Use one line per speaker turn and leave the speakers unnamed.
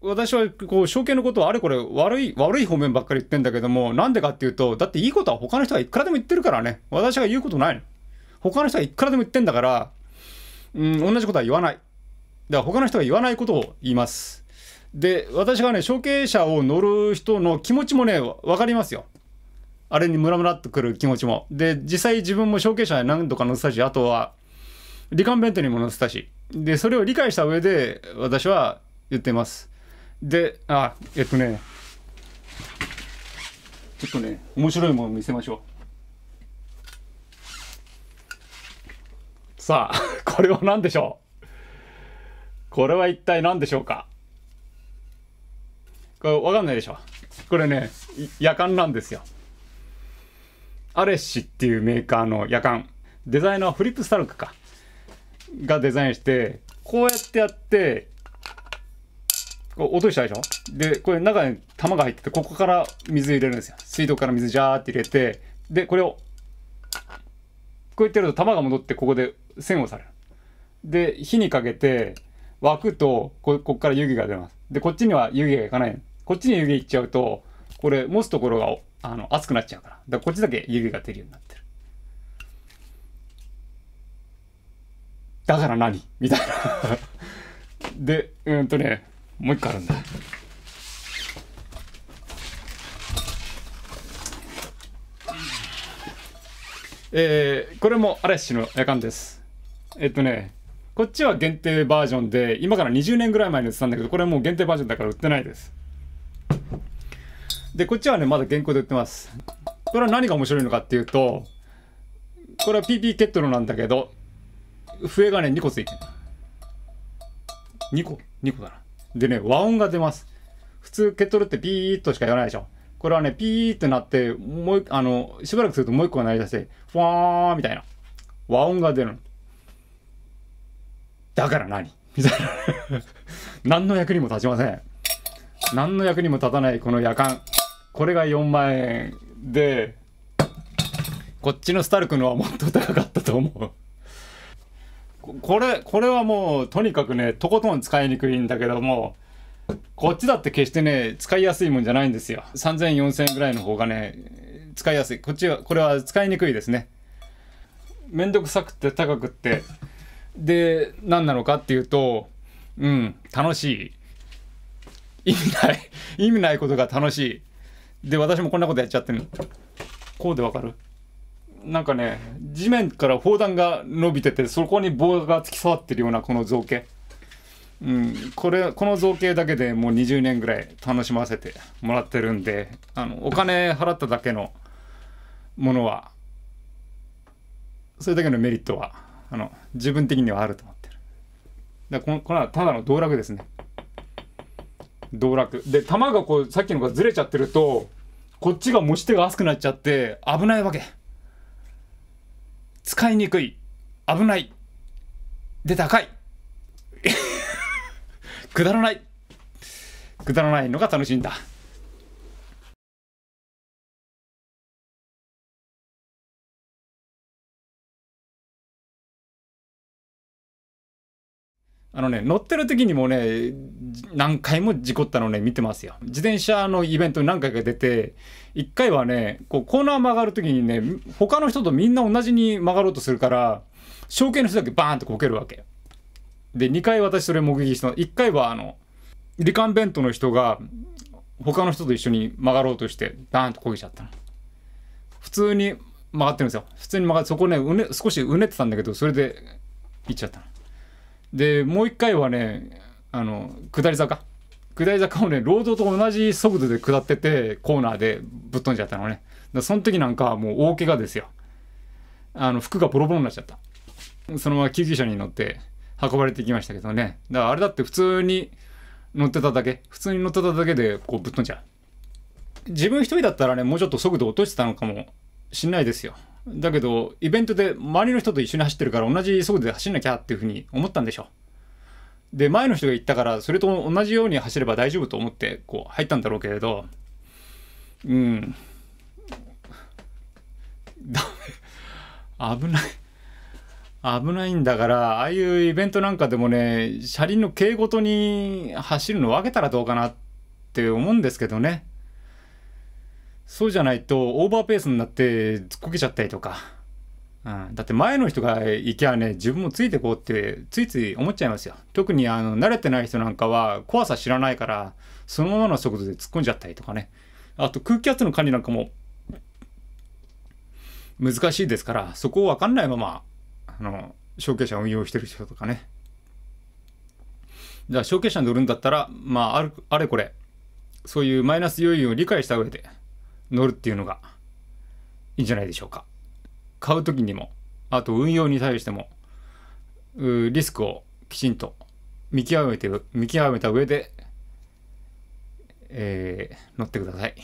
私はこう証券のことはあれこれ悪い悪い方面ばっかり言ってんだけどもなんでかっていうとだっていいことは他の人がいくらでも言ってるからね私が言うことないの他の人がいくらでも言ってんだからうん同じことは言わないだから他の人が言わないことを言いますで私がね証券者を乗る人の気持ちもね分かりますよあれにムラムラっとくる気持ちもで実際自分も証券者に何度か乗せたしあとはリカン当にも乗せたしでそれを理解した上で私は言ってますで、あ、えっとね、ちょっとね、面白いもの見せましょう。さあ、これは何でしょうこれは一体何でしょうかこれわかんないでしょこれね、夜間なんですよ。アレッシっていうメーカーの夜間。デザイナーフリップ・スタルクか。がデザインして、こうやってやって、こうとしたでしょで、これ中に玉が入ってて、ここから水入れるんですよ。水道から水ジャーって入れて、で、これを、こうやってると玉が戻ってここで栓をされる。で、火にかけて、沸くとこ、ここから湯気が出ます。で、こっちには湯気がいかない。こっちに湯気いっちゃうと、これ持つところがあの熱くなっちゃうから。だからこっちだけ湯気が出るようになってる。だから何みたいなで、うんとね、もう一個あるんだえー、これも嵐のかんですえっとねこっちは限定バージョンで今から20年ぐらい前に売ってたんだけどこれはもう限定バージョンだから売ってないですでこっちはねまだ原稿で売ってますこれは何が面白いのかっていうとこれは PP ケットルなんだけど笛がね2個ついてる2個2個だなでね、和音が出ます。普通、ケトルってピーッとしか言わないでしょ。これはね、ピーッとなって、もう、あの、しばらくするともう一個が鳴り出して、ファーみたいな。和音が出るの。だから何みたいな。何の役にも立ちません。何の役にも立たないこの夜間。これが4万円で、こっちのスタルクのはもっと高かったと思う。これこれはもうとにかくねとことん使いにくいんだけどもこっちだって決してね使いやすいもんじゃないんですよ30004000円ぐらいの方がね使いやすいこっちはこれは使いにくいですねめんどくさくて高くってで何なのかっていうとうん楽しい意味ない意味ないことが楽しいで私もこんなことやっちゃってるこうでわかるなんかね地面から砲弾が伸びててそこに棒が突き刺さってるようなこの造形うん、これこの造形だけでもう20年ぐらい楽しませてもらってるんであのお金払っただけのものはそれだけのメリットはあの自分的にはあると思ってるだこのこれはただの道楽ですね道楽で球がこうさっきのがずれちゃってるとこっちが持ち手が熱くなっちゃって危ないわけ使いにくい危ないで高い くだらないくだらないのが楽しいんだあのね、乗ってる時にもね、何回も事故ったのね、見てますよ。自転車のイベントに何回か出て、一回はね、こうコーナー曲がる時にね、他の人とみんな同じに曲がろうとするから、証券の人だけバーンとこけるわけ。で、2回私それ目撃したの。1回はあの、リカ弁当の人が、他の人と一緒に曲がろうとして、バーンとこけちゃったの。普通に曲がってるんですよ。普通に曲がって、そこね、うね、少しうねってたんだけど、それで、行っちゃったの。でもう1回はねあの下り坂下り坂をねロードと同じ速度で下っててコーナーでぶっ飛んじゃったのねだその時なんかもう大怪我ですよあの服がボロボロになっちゃったそのまま救急車に乗って運ばれてきましたけどねだからあれだって普通に乗ってただけ普通に乗ってただけでこうぶっ飛んじゃう自分一人だったらねもうちょっと速度落としてたのかもしんないですよだけど、イベントで周りの人と一緒に走ってるから同じ速度で走んなきゃっていうふうに思ったんでしょ。で、前の人が言ったから、それと同じように走れば大丈夫と思って、こう、入ったんだろうけれど、うん。ダメ。危ない。危ないんだから、ああいうイベントなんかでもね、車輪の径ごとに走るの分けたらどうかなって思うんですけどね。そうじゃないとオーバーペースになって突っこけちゃったりとか、うん、だって前の人が行きゃね自分もついてこうってついつい思っちゃいますよ特にあの慣れてない人なんかは怖さ知らないからそのままの速度で突っ込んじゃったりとかねあと空気圧の管理なんかも難しいですからそこを分かんないままあの証券者を運用してる人とかねじゃあ証券者に乗るんだったらまああるあれこれそういうマイナス要因を理解した上で乗るっていうのがいいんじゃないでしょうか。買う時にも、あと運用に対しても、リスクをきちんと見極めて、見極めた上で、えー、乗ってください。